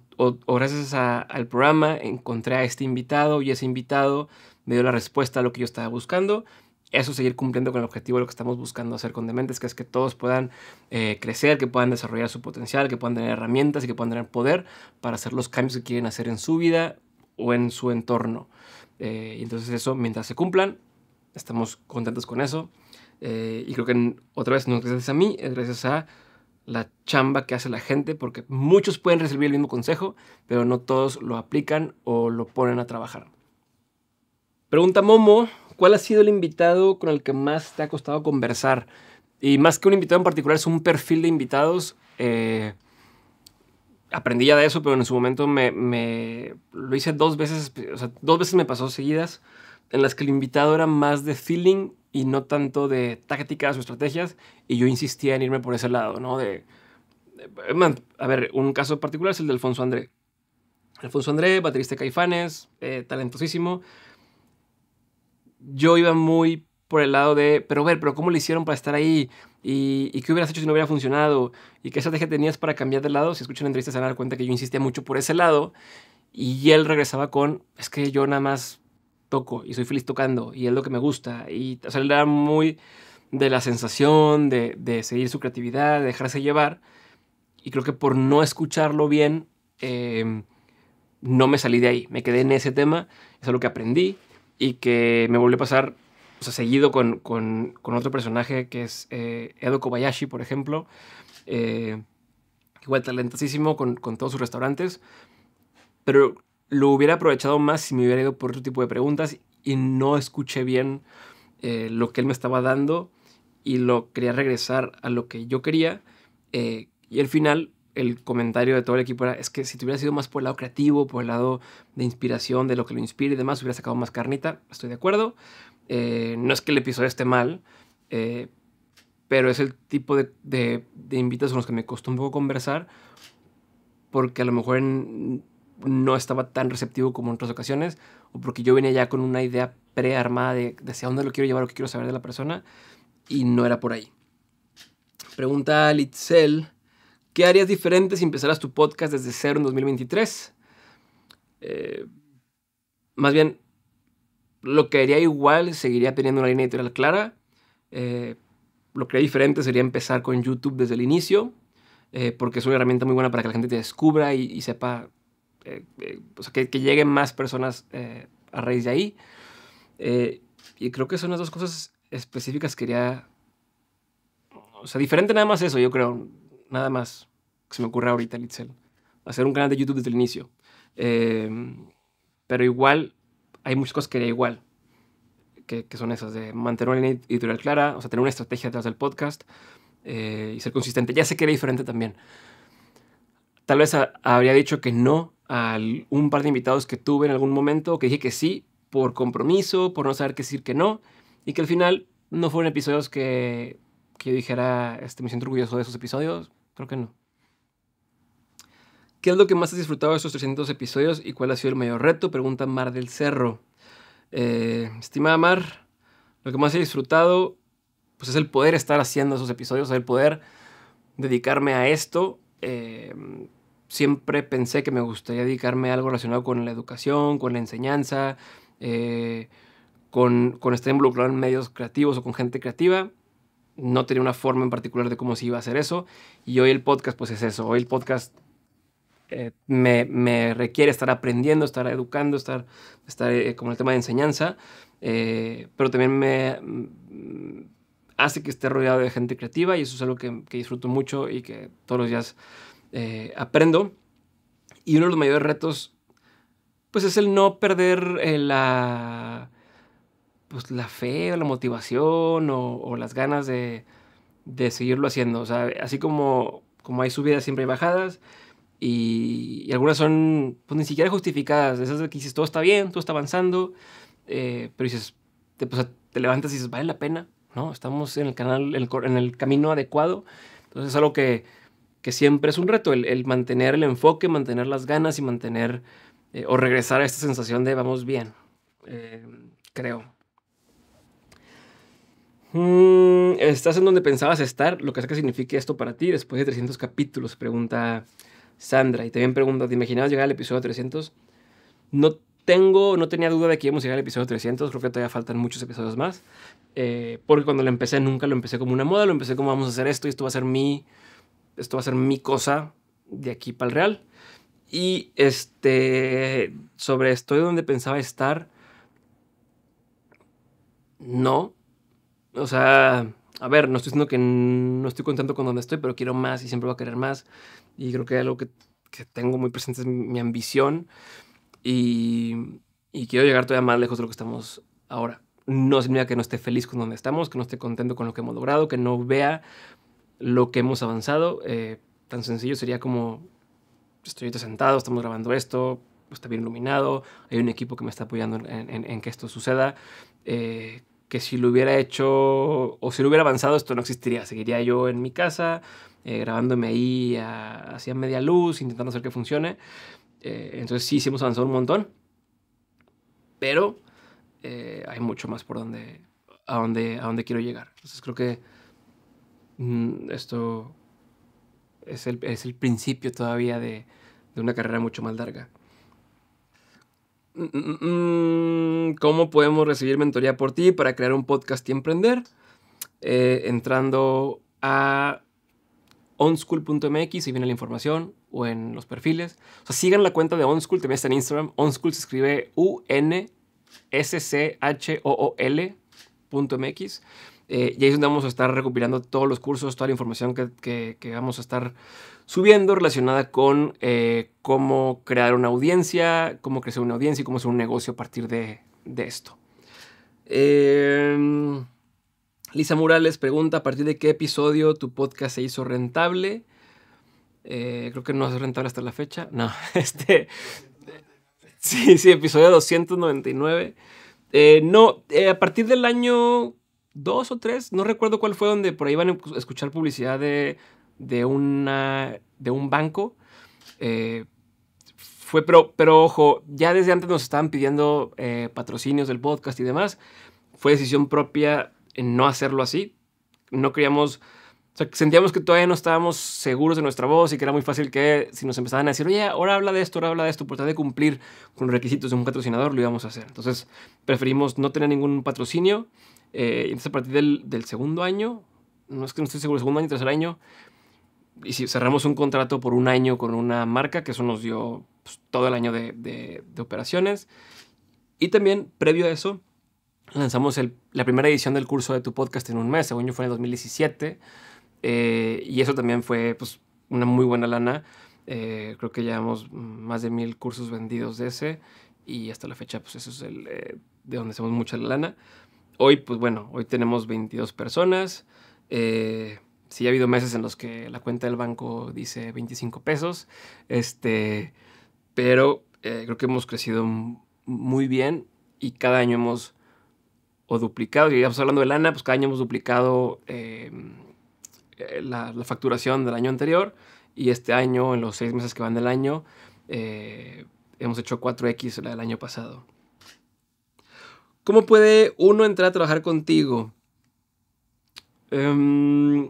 gracias al programa encontré a este invitado y ese invitado me dio la respuesta a lo que yo estaba buscando eso seguir cumpliendo con el objetivo de lo que estamos buscando hacer con Dementes, que es que todos puedan eh, crecer, que puedan desarrollar su potencial, que puedan tener herramientas y que puedan tener poder para hacer los cambios que quieren hacer en su vida o en su entorno. Eh, y entonces eso, mientras se cumplan, estamos contentos con eso. Eh, y creo que otra vez no es gracias a mí, es gracias a la chamba que hace la gente, porque muchos pueden recibir el mismo consejo, pero no todos lo aplican o lo ponen a trabajar. Pregunta Momo, ¿Cuál ha sido el invitado con el que más te ha costado conversar? Y más que un invitado en particular, es un perfil de invitados. Eh, aprendí ya de eso, pero en su momento me, lo hice dos veces, o sea, dos veces me pasó seguidas, en las que el invitado era más de feeling y no tanto de tácticas o estrategias, y yo insistía en irme por ese lado, ¿no? De, a ver, un caso particular es el de Alfonso André. Alfonso André, baterista de Caifanes, eh, talentosísimo, yo iba muy por el lado de, pero a ver, pero ¿cómo lo hicieron para estar ahí? ¿Y, qué hubieras hecho si no hubiera funcionado? ¿Y qué estrategia tenías para cambiar de lado? Si escuchan entrevistas se van a dar cuenta que yo insistía mucho por ese lado. Y él regresaba con, es que yo nada más toco y soy feliz tocando y es lo que me gusta. Y, o sea, muy de la sensación, de, seguir su creatividad, de dejarse llevar. Y creo que por no escucharlo bien, eh, no me salí de ahí. Me quedé en ese tema, es algo que aprendí y que me volvió a pasar o seguido con, otro personaje que es eh, Edo Kobayashi, por ejemplo. Eh, igual talentosísimo con, todos sus restaurantes. Pero lo hubiera aprovechado más si me hubiera ido por otro tipo de preguntas y no escuché bien eh, lo que él me estaba dando y lo quería regresar a lo que yo quería. y al final el comentario de todo el equipo era, es que si tuviera sido más por el lado creativo, por el lado de inspiración, de lo que lo inspira y demás, hubiera sacado más carnita, estoy de acuerdo. Eh, no es que el episodio esté mal, eh, pero es el tipo de, de, invitados con los que me costó un poco conversar, porque a lo mejor no estaba tan receptivo como en otras ocasiones, o porque yo venía ya con una idea prearmada de, de hacia dónde lo quiero llevar o qué quiero saber de la persona, y no era por ahí. Pregunta Litzel ¿Qué harías diferente si empezaras tu podcast desde cero en 2023? Eh, más bien, lo que haría igual, seguiría teniendo una línea editorial clara. Eh, lo que haría diferente sería empezar con YouTube desde el inicio, eh, porque es una herramienta muy buena para que la gente te descubra y, sepa, que, que, lleguen más personas a raíz de ahí. y creo que son las dos cosas específicas que haría. O sea, diferente nada más eso, yo creo nada más que se me ocurre ahorita, Litzel. Hacer un canal de YouTube desde el inicio. Eh, pero igual, hay muchas cosas que haría igual. Que, son esas, de mantener una editorial clara, o sea, tener una estrategia detrás del podcast eh, y ser consistente. Ya sé que era diferente también. Tal vez habría dicho que no a un par de invitados que tuve en algún momento, que dije que sí por compromiso, por no saber qué decir que no, y que al final no fueron episodios que, que yo dijera, este, me siento orgulloso de esos episodios, Creo que no. ¿Qué es lo que más has disfrutado de estos 300 episodios y cuál ha sido el mayor reto? Pregunta Mar del Cerro. Eh, estimada Mar, lo que más he disfrutado pues es el poder estar haciendo esos episodios, el poder dedicarme a esto. Eh, siempre pensé que me gustaría dedicarme a algo relacionado con la educación, con la enseñanza, eh, con, con estar involucrado en medios creativos o con gente creativa no tenía una forma en particular de cómo se iba a hacer eso. Y hoy el podcast, pues es eso. Hoy el podcast eh, me, requiere estar aprendiendo, estar educando, estar, estar eh, como el tema de enseñanza, eh, pero también me mm, hace que esté rodeado de gente creativa y eso es algo que, que disfruto mucho y que todos los días aprendo. Y uno de los mayores retos, pues es el no perder la pues, la fe o la motivación o, las ganas de, seguirlo haciendo. O sea, así como, como hay subidas siempre hay bajadas y, algunas son pues, ni siquiera justificadas. Esas de que dices, todo está bien, todo está avanzando, eh, pero dices, pues, te, levantas y dices, vale la pena, ¿no? Estamos en el, canal, en el camino adecuado. Entonces es algo que, siempre es un reto, el, mantener el enfoque, mantener las ganas y mantener eh, o regresar a esta sensación de vamos bien, eh, creo. Mm, ¿Estás en donde pensabas estar? Lo que es que signifique esto para ti después de 300 capítulos, pregunta Sandra. Y también pregunta, ¿te imaginabas llegar al episodio 300? No tengo, no tenía duda de que íbamos a llegar al episodio 300, creo que todavía faltan muchos episodios más. Eh, porque cuando lo empecé nunca lo empecé como una moda, lo empecé como vamos a hacer esto y esto va a ser mi, esto va a ser mi cosa de aquí para el real. Y este, sobre estoy donde pensaba estar, no, o sea, a ver, no estoy diciendo que no estoy contento con donde estoy, pero quiero más y siempre voy a querer más. Y creo que algo que, que tengo muy presente es mi ambición y, y, quiero llegar todavía más lejos de lo que estamos ahora. No significa que no esté feliz con donde estamos, que no esté contento con lo que hemos logrado, que no vea lo que hemos avanzado. Eh, tan sencillo sería como, estoy sentado, estamos grabando esto, está bien iluminado, hay un equipo que me está apoyando en, que esto suceda. Eh, que si lo hubiera hecho o si lo hubiera avanzado esto no existiría. Seguiría yo en mi casa, eh, grabándome ahí hacia media luz, intentando hacer que funcione. Eh, entonces sí, sí hemos avanzado un montón, pero eh, hay mucho más por donde, a donde, a donde quiero llegar. Entonces creo que mm, esto es el, principio todavía de, de una carrera mucho más larga. Mm, mm, mm, ¿Cómo podemos recibir mentoría por ti para crear un podcast y emprender? Eh, entrando a onschool.mx y viene la información o en los perfiles. O sea, sigan la cuenta de Onschool, también está en Instagram. Onschool se escribe un s c h o o lmx eh, y ahí es donde vamos a estar recopilando todos los cursos, toda la información que, vamos a estar subiendo relacionada con eh, cómo crear una audiencia, cómo crecer una audiencia y cómo hacer un negocio a partir de, esto. Em, Lisa Murales pregunta, ¿a partir de qué episodio tu podcast se hizo rentable? Eh, creo que no es rentable hasta la fecha. No, este... Sí, sí, episodio 299. no, a partir del año dos o tres, no recuerdo cuál fue donde por ahí iban a escuchar publicidad de, una, de un banco. Eh, fue, pero, ojo, ya desde antes nos estaban pidiendo eh, patrocinios del podcast y demás. Fue decisión propia en no hacerlo así. No queríamos, sentíamos que todavía no estábamos seguros de nuestra voz y que era muy fácil que si nos empezaban a decir, oye, ahora habla de esto, ahora habla de esto, por tratar de cumplir con los requisitos de un patrocinador, lo íbamos a hacer. Entonces, preferimos no tener ningún patrocinio. Eh, entonces, a partir del, segundo año, no es que no estoy seguro, segundo año, tercer año, y si cerramos un contrato por un año con una marca, que eso nos dio pues, todo el año de, operaciones. Y también, previo a eso, lanzamos la primera edición del curso de tu podcast en un mes, según yo fue en 2017, eh, y eso también fue pues, una muy buena lana. Eh, creo que llevamos más de mil cursos vendidos de ese y hasta la fecha, pues eso es de donde hacemos mucha lana. Hoy, pues bueno, hoy tenemos 22 personas. Eh, sí, ha habido meses en los que la cuenta del banco dice 25 pesos. Este, pero eh, creo que hemos crecido muy bien y cada año hemos o duplicado, ya estamos hablando de lana, pues cada año hemos duplicado em, eh, la, la, facturación del año anterior y este año, en los seis meses que van del año, eh, hemos hecho 4X la del año pasado. ¿Cómo puede uno entrar a trabajar contigo? Em,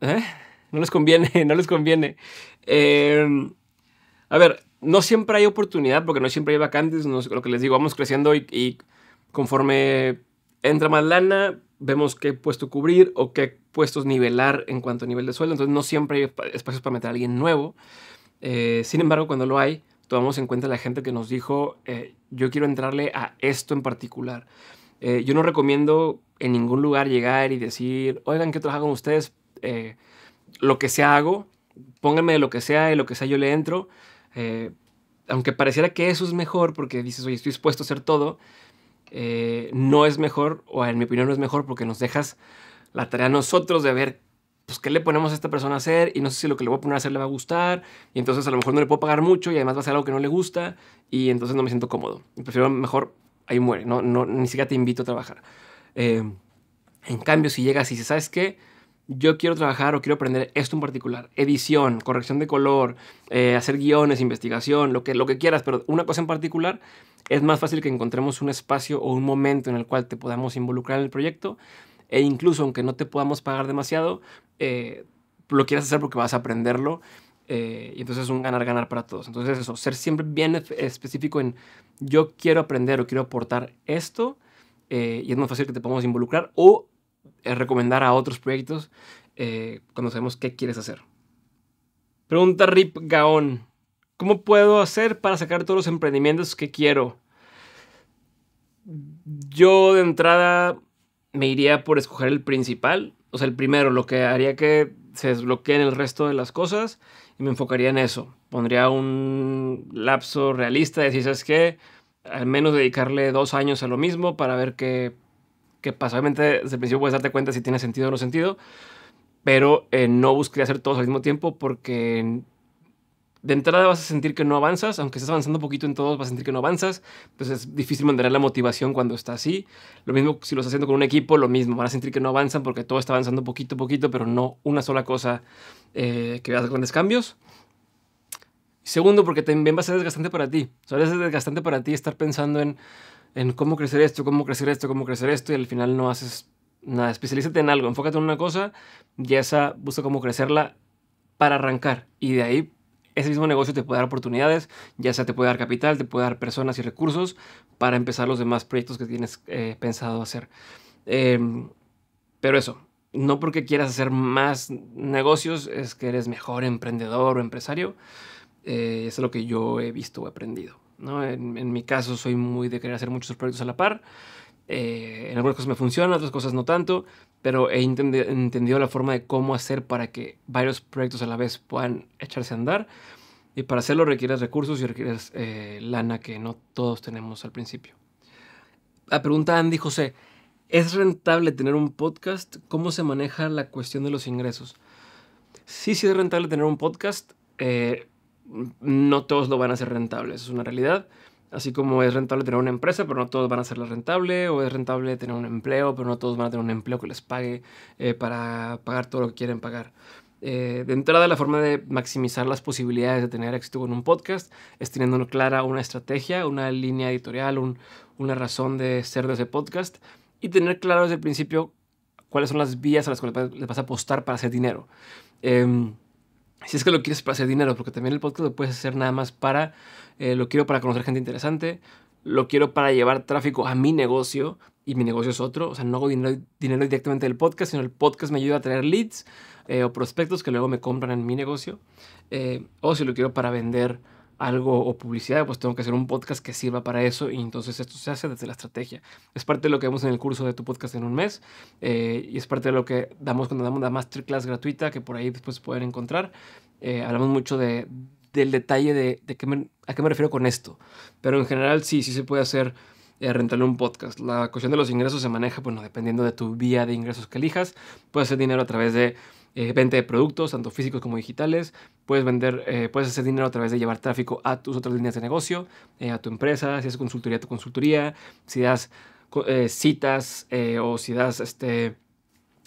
¿eh? No les conviene, no les conviene. Em, a ver, no siempre hay oportunidad porque no siempre hay vacantes. lo que les digo, vamos creciendo y, conforme entra más lana, vemos qué puesto cubrir o qué puestos nivelar en cuanto a nivel de sueldo. Entonces no siempre hay espacios para meter a alguien nuevo. Eh, sin embargo, cuando lo hay, tomamos en cuenta la gente que nos dijo, eh, yo quiero entrarle a esto en particular. Eh, yo no recomiendo en ningún lugar llegar y decir, oigan, ¿qué con ustedes? Eh, lo que sea hago, pónganme lo que sea y lo que sea yo le entro. aunque pareciera que eso es mejor porque dices, oye, estoy dispuesto a hacer todo, no es mejor, o en mi opinión no es mejor porque nos dejas la tarea a nosotros de ver pues, ¿qué le ponemos a esta persona a hacer? Y no sé si lo que le voy a poner a hacer le va a gustar. Y entonces a lo mejor no le puedo pagar mucho y además va a ser algo que no le gusta. Y entonces no me siento cómodo. Prefiero mejor, ahí muere. No, no, ni siquiera te invito a trabajar. Eh, en cambio, si llegas y dices, ¿sabes qué? Yo quiero trabajar o quiero aprender esto en particular. Edición, corrección de color, eh, hacer guiones, investigación, lo que, lo que quieras. Pero una cosa en particular, es más fácil que encontremos un espacio o un momento en el cual te podamos involucrar en el proyecto e incluso aunque no te podamos pagar demasiado, eh, lo quieras hacer porque vas a aprenderlo. Eh, y entonces es un ganar-ganar para todos. Entonces eso, ser siempre bien específico en yo quiero aprender o quiero aportar esto eh, y es más fácil que te podamos involucrar o recomendar a otros proyectos cuando sabemos qué quieres hacer. Pregunta Rip Gaón. ¿Cómo puedo hacer para sacar todos los emprendimientos que quiero? Yo de entrada me iría por escoger el principal o sea, el primero, lo que haría que se desbloqueen el resto de las cosas y me enfocaría en eso. Pondría un lapso realista de decir, ¿sabes qué? Al menos dedicarle dos años a lo mismo para ver qué, qué pasa. Obviamente, desde el principio puedes darte cuenta si tiene sentido o no sentido, pero eh, no busqué hacer todo al mismo tiempo porque de entrada vas a sentir que no avanzas, aunque estés avanzando un poquito en todos, vas a sentir que no avanzas, Entonces pues es difícil mantener la motivación cuando está así. Lo mismo si lo estás haciendo con un equipo, lo mismo, van a sentir que no avanzan porque todo está avanzando poquito a poquito, pero no una sola cosa eh, que veas grandes cambios. Segundo, porque también va a ser desgastante para ti. O sea, es desgastante para ti estar pensando en, en cómo crecer esto, cómo crecer esto, cómo crecer esto, y al final no haces nada. Especialízate en algo, enfócate en una cosa y esa busca cómo crecerla para arrancar. Y de ahí ese mismo negocio te puede dar oportunidades, ya sea te puede dar capital, te puede dar personas y recursos para empezar los demás proyectos que tienes eh, pensado hacer. Em, pero eso, no porque quieras hacer más negocios es que eres mejor emprendedor o empresario. Eh, es lo que yo he visto o aprendido. ¿no? En, en, mi caso soy muy de querer hacer muchos proyectos a la par eh, en algunas cosas me funciona, en otras cosas no tanto, pero he entendido la forma de cómo hacer para que varios proyectos a la vez puedan echarse a andar. Y para hacerlo requieres recursos y requieres eh, lana que no todos tenemos al principio. La pregunta Andy José, ¿es rentable tener un podcast? ¿Cómo se maneja la cuestión de los ingresos? Sí, sí es rentable tener un podcast. Eh, no todos lo van a hacer rentable, eso es una realidad. Así como es rentable tener una empresa, pero no todos van a hacerla rentable, o es rentable tener un empleo, pero no todos van a tener un empleo que les pague eh, para pagar todo lo que quieren pagar. Eh, de entrada, la forma de maximizar las posibilidades de tener éxito con un podcast es teniendo clara una estrategia, una línea editorial, una razón de ser de ese podcast y tener claro desde el principio cuáles son las vías a las cuales le vas a apostar para hacer dinero. Em, si es que lo quieres para hacer dinero, porque también el podcast lo puedes hacer nada más para, eh, lo quiero para conocer gente interesante, lo quiero para llevar tráfico a mi negocio y mi negocio es otro. O sea, no hago dinero, directamente del podcast, sino el podcast me ayuda a traer leads eh, o prospectos que luego me compran en mi negocio. Eh, o si lo quiero para vender algo o publicidad, pues tengo que hacer un podcast que sirva para eso y entonces esto se hace desde la estrategia. Es parte de lo que vemos en el curso de tu podcast en un mes eh, y es parte de lo que damos cuando damos la masterclass gratuita que por ahí después pueden encontrar. Eh, hablamos mucho de, del detalle de, qué a qué me refiero con esto, pero en general sí, sí se puede hacer eh, rentar un podcast. La cuestión de los ingresos se maneja, bueno, dependiendo de tu vía de ingresos que elijas. Puede ser dinero a través de Vente eh, venta de productos, tanto físicos como digitales. Puedes vender, eh, puedes hacer dinero a través de llevar tráfico a tus otras líneas de negocio, eh, a tu empresa, si haces consultoría, a tu consultoría, si das citas o si das este,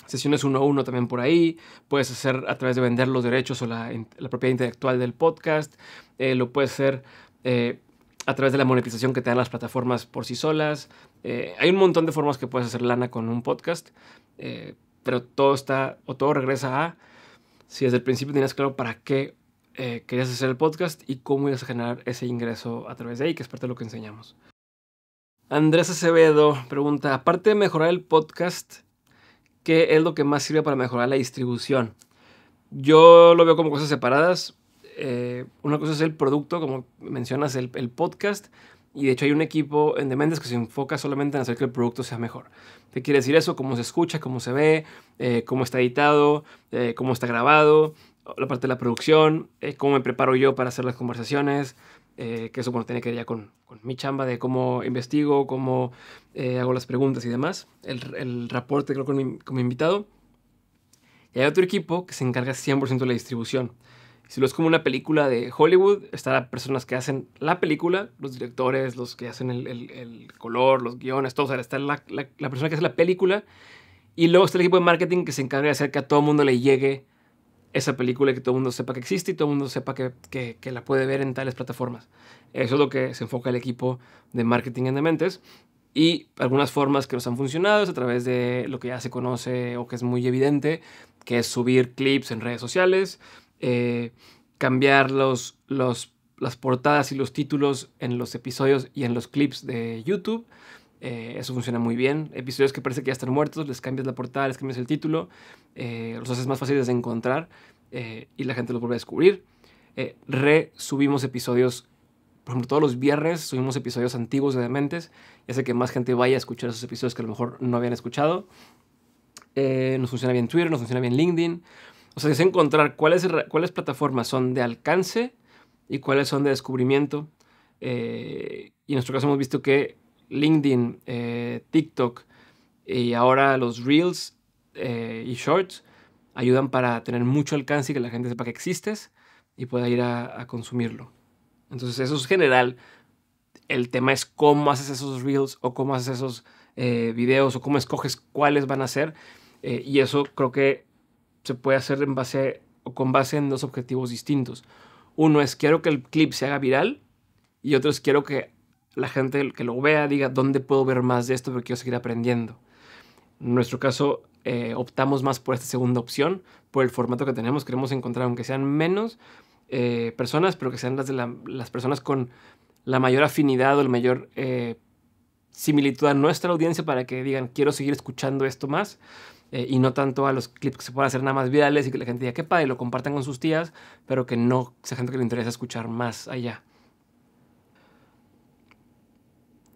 sesiones uno a uno también por ahí. Puedes hacer a través de vender los derechos o la, propiedad intelectual del podcast. lo puedes hacer a través de la monetización que te dan las plataformas por sí solas. hay un montón de formas que puedes hacer lana con un podcast pero todo está, o todo regresa a si desde el principio tenías claro para qué eh, querías hacer el podcast y cómo ibas a generar ese ingreso a través de ahí, que es parte de lo que enseñamos. Andrés Acevedo pregunta, aparte de mejorar el podcast, ¿qué es lo que más sirve para mejorar la distribución? Yo lo veo como cosas separadas. Eh, una cosa es el producto, como mencionas, el podcast, y de hecho hay un equipo en Mendes que se enfoca solamente en hacer que el producto sea mejor. ¿Qué quiere decir eso? Cómo se escucha, cómo se ve, eh, cómo está editado, eh, cómo está grabado, la parte de la producción, eh, cómo me preparo yo para hacer las conversaciones, que eso tiene que ver ya con, mi chamba de cómo investigo, cómo hago las preguntas y demás, el, el reporte creo con mi, con mi invitado. Y hay otro equipo que se encarga 100% de la distribución. Si lo es como una película de Hollywood, están personas que hacen la película, los directores, los que hacen el, el, color, los guiones, todo. O sea, está la, la, persona que hace la película y luego está el equipo de marketing que se encarga de hacer que a todo el mundo le llegue esa película y que todo el mundo sepa que existe y todo el mundo sepa que, que, que, la puede ver en tales plataformas. Eso es lo que se enfoca el equipo de marketing en Dementes. Y algunas formas que nos han funcionado es a través de lo que ya se conoce o que es muy evidente, que es subir clips en redes sociales, eh, cambiar las portadas y los títulos en los episodios y en los clips de YouTube. Eh, eso funciona muy bien. Episodios que parece que ya están muertos, les cambias la portada, les cambias el título, eh, los haces más fáciles de encontrar y la gente los vuelve a descubrir. Re-subimos episodios por ejemplo, todos los viernes subimos episodios antiguos de Dementes y hace que más gente vaya a escuchar esos episodios que a lo mejor no habían escuchado. nos funciona bien Twitter, nos funciona bien LinkedIn. O sea, es encontrar cuáles, cuáles plataformas son de alcance y cuáles son de descubrimiento. Eh, y en nuestro caso hemos visto que LinkedIn, eh, TikTok y ahora los Reels eh, y Shorts ayudan para tener mucho alcance y que la gente sepa que existes y pueda ir a, a consumirlo. Entonces eso es general. El tema es cómo haces esos Reels o cómo haces esos videos o cómo escoges cuáles van a ser. y eso creo que se puede hacer en base, con base en dos objetivos distintos. Uno es quiero que el clip se haga viral y otro es quiero que la gente que lo vea diga dónde puedo ver más de esto porque quiero seguir aprendiendo. En nuestro caso eh, optamos más por esta segunda opción, por el formato que tenemos. Queremos encontrar, aunque sean menos eh, personas, pero que sean las, las personas con la mayor afinidad o la mayor eh, similitud a nuestra audiencia para que digan quiero seguir escuchando esto más eh, y no tanto a los clips que se puedan hacer nada más virales y que la gente diga quepa padre, lo compartan con sus tías, pero que no sea gente que le interesa escuchar más allá.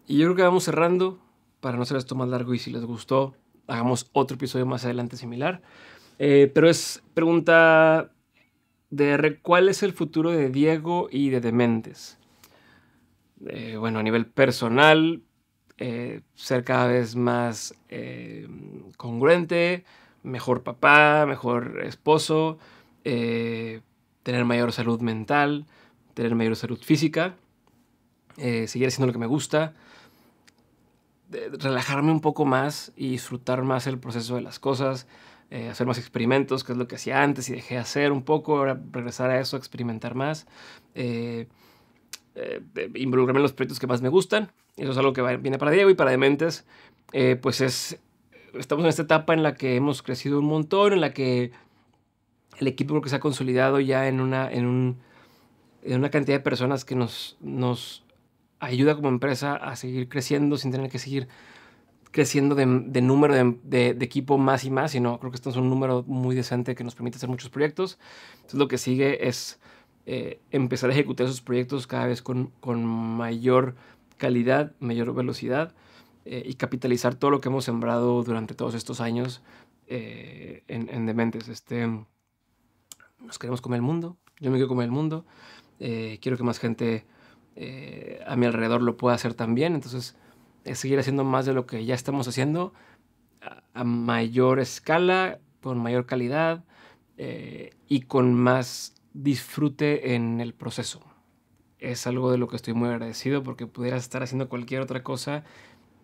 Y yo creo que vamos cerrando para no ser esto más largo y si les gustó, hagamos otro episodio más adelante similar. Eh, pero es pregunta de cuál es el futuro de Diego y de Dementes. Eh, bueno, a nivel personal, eh, ser cada vez más eh, congruente, mejor papá, mejor esposo, eh, tener mayor salud mental, tener mayor salud física, seguir haciendo lo que me gusta, relajarme un poco más y disfrutar más el proceso de las cosas, hacer más experimentos, que es lo que hacía antes y dejé de hacer un poco, ahora regresar a eso, experimentar más. Eh, eh, involucrarme en los proyectos que más me gustan. Eso es algo que viene para Diego y para Dementes. Eh, pues es, estamos en esta etapa en la que hemos crecido un montón, en la que el equipo creo que se ha consolidado ya en una, en un, en una cantidad de personas que nos, nos ayuda como empresa a seguir creciendo sin tener que seguir creciendo de, número de, equipo más y más, sino creo que esto es un número muy decente que nos permite hacer muchos proyectos. Entonces lo que sigue es eh, empezar a ejecutar esos proyectos cada vez con, con mayor calidad, mayor velocidad eh, y capitalizar todo lo que hemos sembrado durante todos estos años eh, en, Dementes. Este, nos queremos comer el mundo, yo me quiero comer el mundo, quiero que más gente a mi alrededor lo pueda hacer también, entonces seguir haciendo más de lo que ya estamos haciendo a, mayor escala, con mayor calidad y con más disfrute en el proceso. Es algo de lo que estoy muy agradecido porque pudieras estar haciendo cualquier otra cosa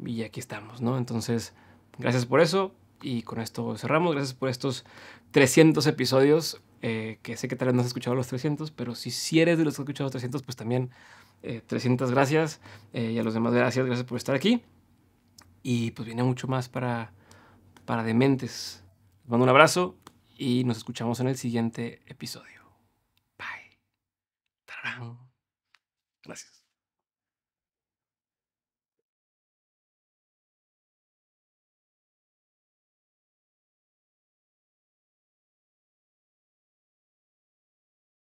y aquí estamos, ¿no? Entonces, gracias por eso y con esto cerramos. Gracias por estos 300 episodios, eh, que sé que tal vez no has escuchado los 300, pero si, si eres de los que has escuchado los 300, pues también 300 eh, gracias eh, y a los demás gracias, gracias por estar aquí. Y pues viene mucho más para, para dementes. Les mando un abrazo y nos escuchamos en el siguiente episodio. Gracias.